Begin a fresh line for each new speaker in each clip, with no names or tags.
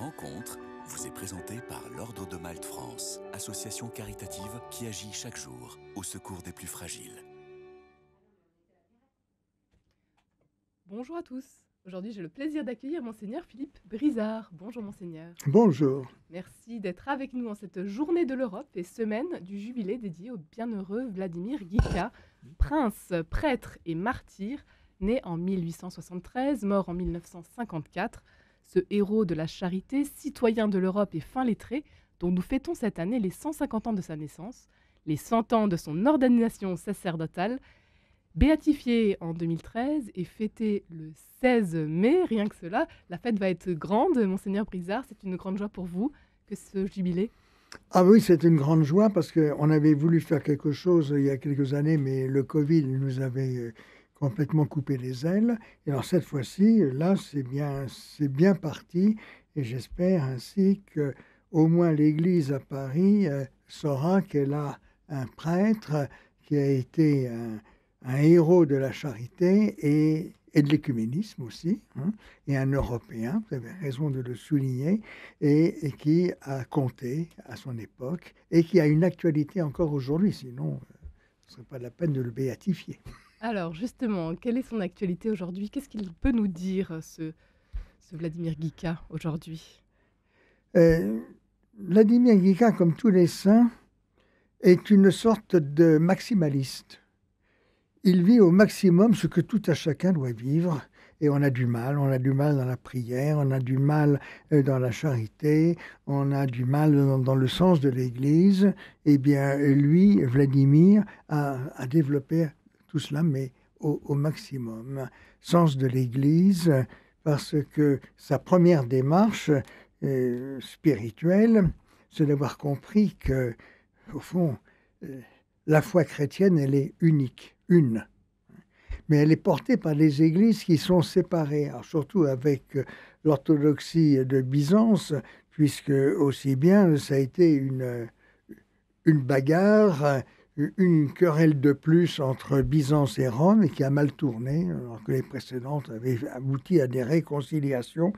rencontre vous est présentée par l'Ordre de Malte France, association caritative qui agit chaque jour au secours des plus fragiles.
Bonjour à tous. Aujourd'hui, j'ai le plaisir d'accueillir Monseigneur Philippe Brizard. Bonjour Monseigneur. Bonjour. Merci d'être avec nous en cette journée de l'Europe et semaine du jubilé dédié au bienheureux Vladimir Gika, prince, prêtre et martyr, né en 1873, mort en 1954 ce héros de la charité, citoyen de l'Europe et fin lettré, dont nous fêtons cette année les 150 ans de sa naissance, les 100 ans de son ordination sacerdotale, béatifié en 2013 et fêté le 16 mai, rien que cela. La fête va être grande, monseigneur Brizard, c'est une grande joie pour vous que ce jubilé.
Ah oui, c'est une grande joie parce qu'on avait voulu faire quelque chose il y a quelques années, mais le Covid nous avait euh, complètement coupé les ailes. Et alors cette fois-ci, là, c'est bien, parti. Et j'espère ainsi que au moins l'Église à Paris euh, saura qu'elle a un prêtre qui a été un, héros de la charité et, de l'écuménisme aussi, hein, et un Européen, vous avez raison de le souligner, et, qui a compté à son époque et qui a une actualité encore aujourd'hui, sinon euh, ce n'est serait pas la peine de le béatifier.
Alors justement, quelle est son actualité aujourd'hui Qu'est-ce qu'il peut nous dire, euh, ce, Vladimir Gika, aujourd'hui
euh, Vladimir Gika, comme tous les saints, est une sorte de maximaliste. Il vit au maximum ce que tout à chacun doit vivre. Et on a du mal, on a du mal dans la prière, on a du mal euh, dans la charité, on a du mal dans, le sens de l'Église. Eh bien, lui, Vladimir, a développé tout cela, mais au, maximum. Sens de l'Église, parce que sa première démarche euh, spirituelle, c'est d'avoir compris que, au fond, euh, la foi chrétienne, elle est unique, une. Mais elle est portée par des églises qui sont séparées, surtout avec euh, l'orthodoxie de Byzance, puisque aussi bien ça a été une bagarre une querelle de plus entre Byzance et Rome et qui a mal tourné, alors que les précédentes avaient abouti à des réconciliations.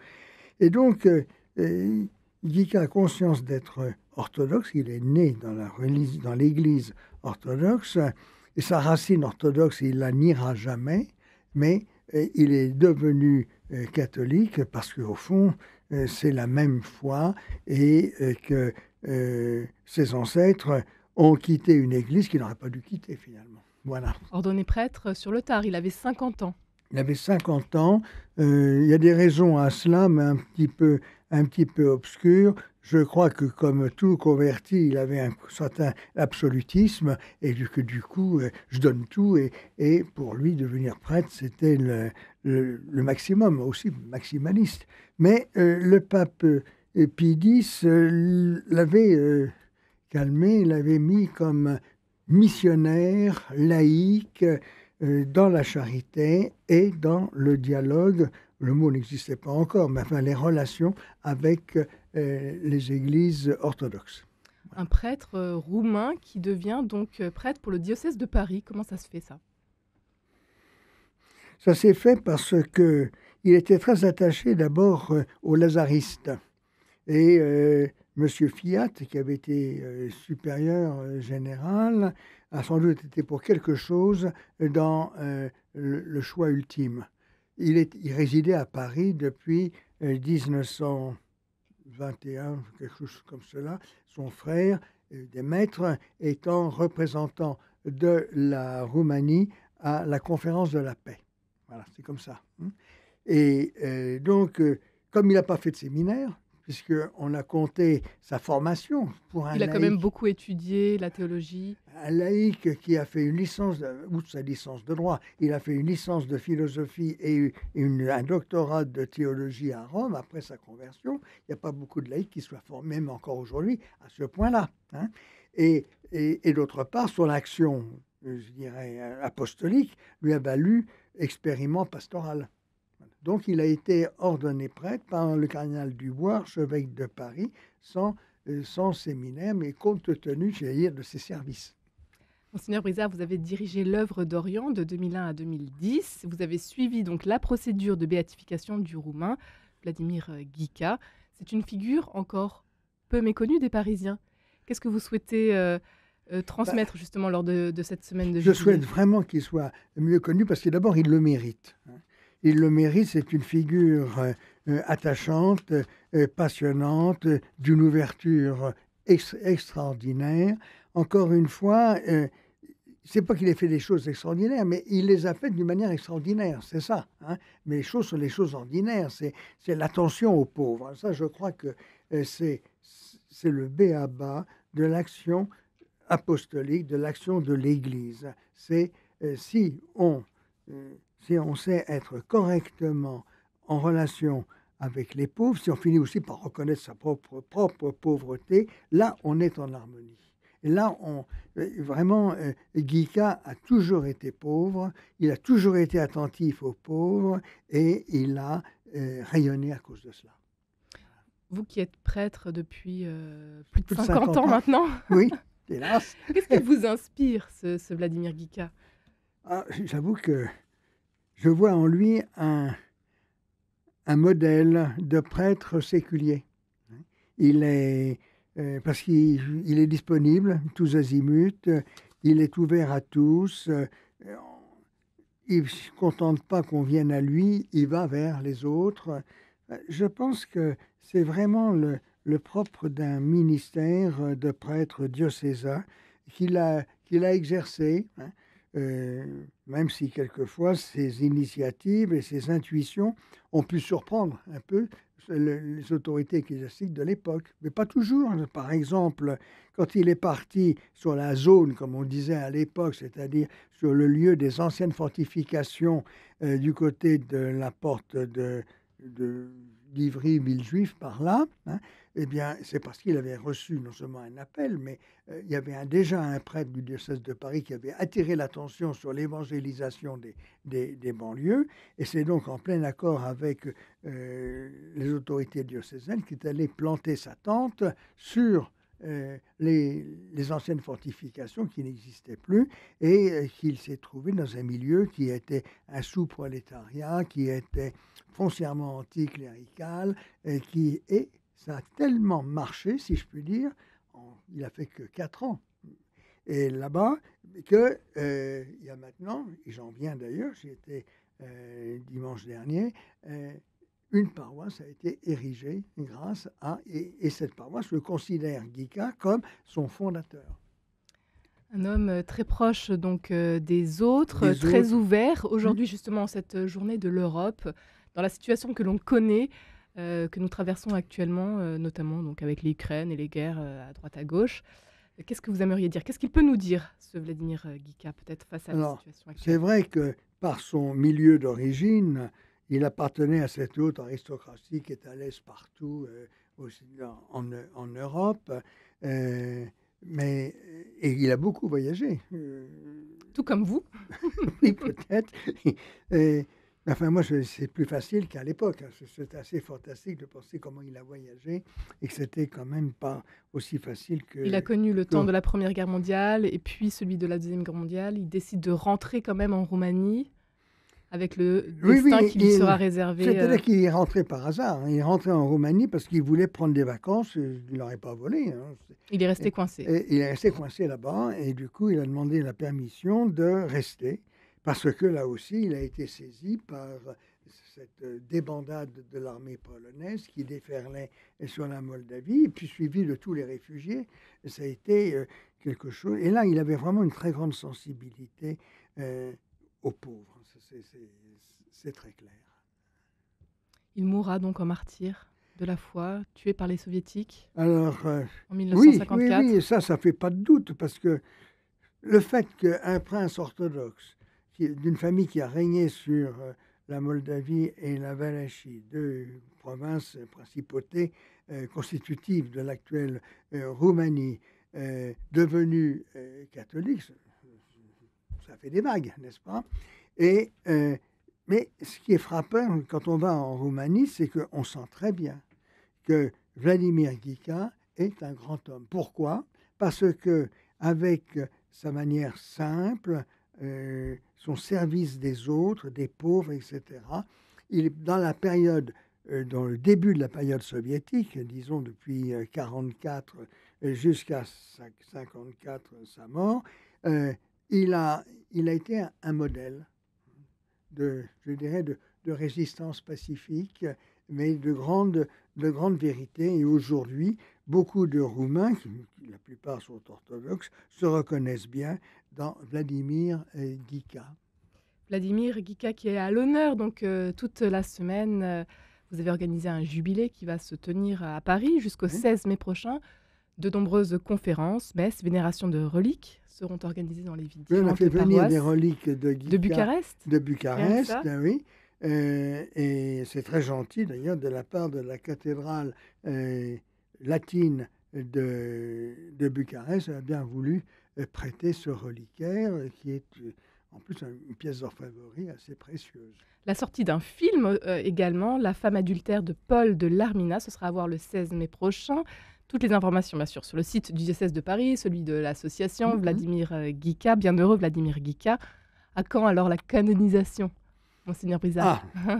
Et donc, euh, euh, il a conscience d'être orthodoxe, il est né dans, l'Église orthodoxe, et sa racine orthodoxe, il la niera jamais, mais euh, il est devenu catholique parce qu'au fond, c'est la même foi et que ses ancêtres ont quitté une église qu'ils n'aurait pas dû quitter finalement. Voilà.
Ordonné prêtre sur le tard, il avait 50 ans.
Il avait 50 ans. Euh, il y a des raisons à cela, mais un petit peu, un petit peu obscures. Je crois que comme tout converti, il avait un certain absolutisme et que du coup, euh, je donne tout. Et, pour lui, devenir prêtre, c'était le, maximum, aussi maximaliste. Mais euh, le pape... Pie X l'avait Calmet l'avait mis comme missionnaire, laïque, euh, dans la charité et dans le dialogue, le mot n'existait pas encore, mais enfin les relations avec euh, les églises orthodoxes.
Un prêtre euh, roumain qui devient donc prêtre pour le diocèse de Paris, comment ça se fait ça
Ça s'est fait parce que il était très attaché d'abord aux lazaristes et M. Fiat, qui avait été euh, supérieur euh, général, a sans doute été pour quelque chose dans euh, le, choix ultime. Il, est, il, résidait à Paris depuis 1921, quelque chose comme cela. Son frère, des maîtres, étant représentant de la Roumanie à la conférence de la paix. Voilà, c'est comme ça. Hein. Et donc, comme il n'a pas fait de séminaire, puisqu'on a compté sa formation pour un Il a quand même beaucoup étudié la théologie. Un laïc qui a fait une licence, ou sa licence de droit, il a fait une licence de philosophie et un doctorat de théologie à Rome après sa conversion. Il n'y a pas beaucoup de laïcs qui soient formés, même encore aujourd'hui, à ce point-là. Hein. Et, et d'autre part, son action, je dirais, apostolique, lui a valu expériment pastoral. Donc il a été ordonné prêtre par le cardinal Dubois, archevêque de Paris, sans, euh, séminaire, mais compte tenu, de ses services.
Monseigneur Brizard, vous avez dirigé l'œuvre d'Orient de 2001 à 2010. Vous avez suivi donc la procédure de béatification du Roumain, Vladimir euh, Guica. C'est une figure encore peu méconnue des Parisiens. Qu'est-ce que vous souhaitez euh, transmettre bah, justement lors de, cette semaine de Je souhaite
vraiment qu'il soit mieux connu parce que d'abord, il le mérite. Hein il le mérite, c'est une figure euh, euh, attachante, euh, passionnante, d'une ouverture extraordinaire. Encore une fois, c'est pas qu'il ait fait des choses extraordinaires, mais il les a faites d'une manière extraordinaire, c'est ça. Hein. Mais les choses sont les choses ordinaires, c'est l'attention aux pauvres. Ça, je crois que c'est le béaba de l'action apostolique, de l'action de l'Église. C'est si on si on sait être correctement en relation avec les pauvres, si on finit aussi par reconnaître sa propre, propre pauvreté, là, on est en harmonie. Et là, on, euh, vraiment, euh, Guica a toujours été pauvre, il a toujours été attentif aux pauvres et il a euh, rayonné à cause de cela.
Vous qui êtes prêtre depuis plus, de 50, ans, maintenant. Oui, hélas. Qu'est-ce qui vous inspire, ce, Vladimir Guica ah, J'avoue que
je vois en lui un, un modèle de prêtre séculier. Il est, euh, parce qu'il est disponible, tous azimuts, il est ouvert à tous. Euh, il ne se contente pas qu'on vienne à lui, il va vers les autres. Je pense que c'est vraiment le, le propre d'un ministère de prêtre diocésain qu'il a, qu'il a exercé. Hein. Euh, même si quelquefois ces initiatives et ses intuitions ont pu surprendre un peu les autorités ecclésiastiques de l'époque, mais pas toujours. Par exemple, quand il est parti sur la zone, comme on disait à l'époque, c'est-à-dire sur le lieu des anciennes fortifications euh, du côté de la porte de Livry, Villejuif, par là, hein, eh bien, c'est parce qu'il avait reçu non seulement un appel, mais euh, il y avait déjà un prêtre du diocèse de Paris qui avait attiré l'attention sur l'évangélisation des, banlieues. Et c'est donc en plein accord avec euh, les autorités diocésaines qu'il est allé planter sa tente sur euh, les, anciennes fortifications qui n'existaient plus et euh, qu'il s'est trouvé dans un milieu qui était un sous-prolétariat, qui était foncièrement anticlérical et qui, ça a tellement marché, si je puis dire, il a fait que quatre ans. Et là-bas, que euh, il y a maintenant, et j'en viens d'ailleurs, j'y étais dimanche dernier, une paroisse a été érigée grâce à, et, cette paroisse le considère, Guica, comme son fondateur.
Un homme euh, très proche donc euh, des autres, très ouvert. Mmh. Aujourd'hui, justement, justement, cette journée de l'Europe, dans la situation que l'on connaît, euh, que nous traversons actuellement, notamment donc avec l'Ukraine et les guerres à droite à gauche, qu'est-ce que vous aimeriez dire Qu'est-ce qu'il peut nous dire, ce Vladimir Guica, peut-être face à la situation actuelle C'est
vrai que par son milieu d'origine, il appartenait à cette haute aristocratie qui est à l'aise partout, euh, en, Europe. Euh, mais et il a beaucoup voyagé. Euh, Tout comme vous. oui, peut-être. Enfin, moi, c'est plus facile qu'à l'époque. Hein. C'est assez fantastique de penser comment il a voyagé et que c'était quand même pas aussi facile que. Il a connu le temps de la
Première Guerre mondiale et puis celui de la Deuxième Guerre mondiale. Il décide de rentrer quand même en Roumanie avec le destin qui lui sera réservé. C'est-à-dire euh.
qu'il est rentré par hasard. Hein. Il est rentré en Roumanie parce qu'il voulait prendre des vacances. Euh, il n'aurait pas volé. Hein. Il est resté coincé. il est resté coincé là-bas et du coup, il a demandé la permission de rester parce que là aussi, il a été saisi par cette débandade de l'armée polonaise qui déferlait sur la Moldavie, et puis suivi de tous les réfugiés. Ça a été euh, quelque chose. Et là, il avait vraiment une très grande sensibilité aux pauvres. C'est très clair.
Il mourra donc en martyr de la foi, tué par les soviétiques Alors, euh, en 1954. Oui, oui,
ça, ça fait pas de doute, parce que le fait qu'un prince orthodoxe d'une famille qui a régné sur euh, la Moldavie et la Valachie, deux provinces, principautés euh, constitutives de l'actuelle Roumanie, devenu catholique, ça fait des vagues, n'est-ce pas Et euh, mais ce qui est frappant quand on va en Roumanie, c'est qu'on sent très bien que Vladimir Gika est un grand homme. Pourquoi Parce que avec sa manière simple, euh, son service des autres, des pauvres, etc. Il, dans la période, euh, dans le début de la période soviétique, disons depuis 1944 jusqu'à 1954, sa mort, euh, il a, il a été un, modèle de, je dirais, de, résistance pacifique, mais de grande, de grande vérité. Et aujourd'hui, beaucoup de Roumains, qui, la plupart sont orthodoxes, se reconnaissent bien dans Vladimir euh, Gika.
Vladimir Gika qui est à l'honneur donc euh, toute la semaine. Euh, vous avez organisé un jubilé qui va se tenir à Paris jusqu'au 16 mai prochain. De nombreuses conférences, messes, vénérations de reliques seront organisées dans les villes on a fait venir des
reliques de, Bucarest. De Bucarest, ben oui. Euh, et c'est très gentil d'ailleurs de la part de la cathédrale euh, latine de, Bucarest, elle a bien voulu euh, prêter ce reliquaire qui est en plus une pièce d'orfèvrerie
assez précieuse. La sortie d'un film également, La femme adultère de Paul de Larmina, ce sera à voir le 16 mai prochain. Toutes les informations, bien sûr, sur le site du diocèse de Paris, celui de l'association mhm. Vladimir euh, Guica, bienheureux Vladimir Guica. À quand alors la canonisation, Monseigneur Brizard ah.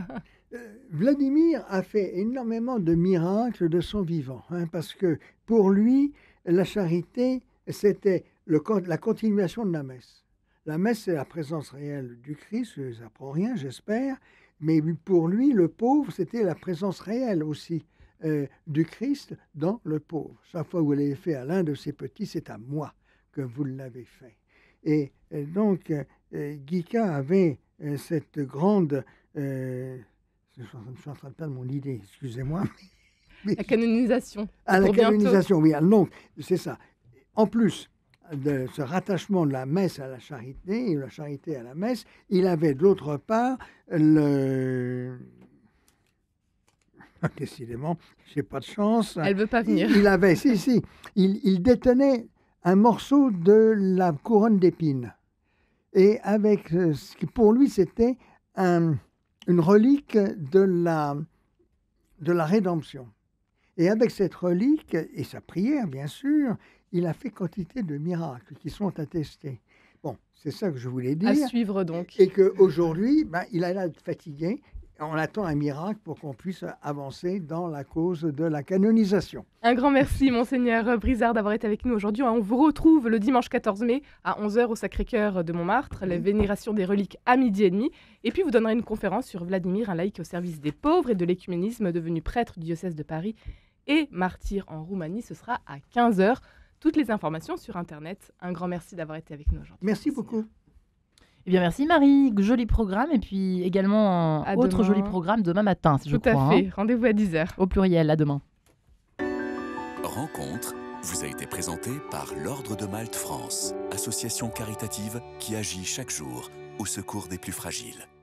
euh, Vladimir a fait énormément de miracles de son vivant, hein, parce que pour lui, la charité, c'était la continuation de la messe. La messe, c'est la présence réelle du Christ, je ne rien, j'espère, mais pour lui, le pauvre, c'était la présence réelle aussi. Euh, du Christ dans le pauvre. Chaque fois que vous l'avez fait à l'un de ses petits, c'est à moi que vous l'avez fait. Et, euh, donc, euh, avait euh, cette grande... je suis en train de perdre mon idée, excusez-moi.
la canonisation. À ah, la canonisation,
oui. Donc, c'est ça. En plus, de ce rattachement de la messe à la charité et de la charité à la messe, il avait d'autre part le, décidément, j'ai pas de chance. Elle veut pas venir. Il, avait, si, si, il, détenait un morceau de la couronne d'épines. Et avec euh, ce qui, pour lui, c'était une relique de la, de la rédemption. Et avec cette relique et sa prière, bien sûr, il a fait quantité de miracles qui sont attestés. Bon, c'est ça que je voulais dire. À suivre donc. Et qu'aujourd'hui, ben, il a l'air fatigué, on attend un miracle pour qu'on puisse avancer dans la cause de la canonisation.
Un grand merci, Monseigneur Brizard, d'avoir été avec nous aujourd'hui. On vous retrouve le dimanche 14 mai à 11h au Sacré-Cœur de Montmartre, la vénération des reliques à midi et demi. Et puis, vous donnerez une conférence sur Vladimir, un laïc au service des pauvres et de l'écuménisme, devenu prêtre du diocèse de Paris et martyr en Roumanie. Ce sera à 15h. Toutes les informations sur Internet. Un grand merci d'avoir été avec nous aujourd'hui. Merci beaucoup. Eh bien, merci Marie. Joli programme. Et puis également, à autre joli programme demain matin, si Tout je crois. Tout à fait. Hein. Rendez-vous à 10h. Au pluriel, là demain.
Rencontre vous a été présentée par l'Ordre de Malte
France, association caritative qui agit chaque jour au secours des plus fragiles.